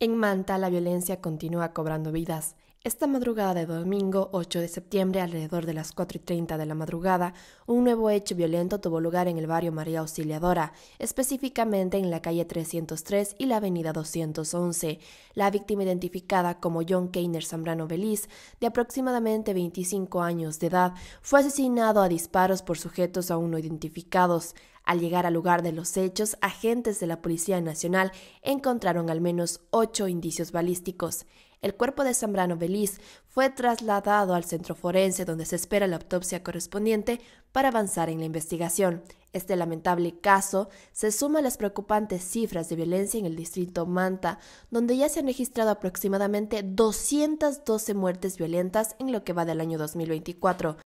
En Manta, la violencia continúa cobrando vidas. Esta madrugada de domingo 8 de septiembre, alrededor de las cuatro y treinta de la madrugada, un nuevo hecho violento tuvo lugar en el barrio María Auxiliadora, específicamente en la calle 303 y la avenida 211. La víctima identificada como John Keiner Zambrano Beliz, de aproximadamente 25 años de edad, fue asesinado a disparos por sujetos aún no identificados. Al llegar al lugar de los hechos, agentes de la Policía Nacional encontraron al menos ocho indicios balísticos. El cuerpo de Zambrano Beliz fue trasladado al centro forense donde se espera la autopsia correspondiente para avanzar en la investigación. Este lamentable caso se suma a las preocupantes cifras de violencia en el distrito Manta, donde ya se han registrado aproximadamente 212 muertes violentas en lo que va del año 2024.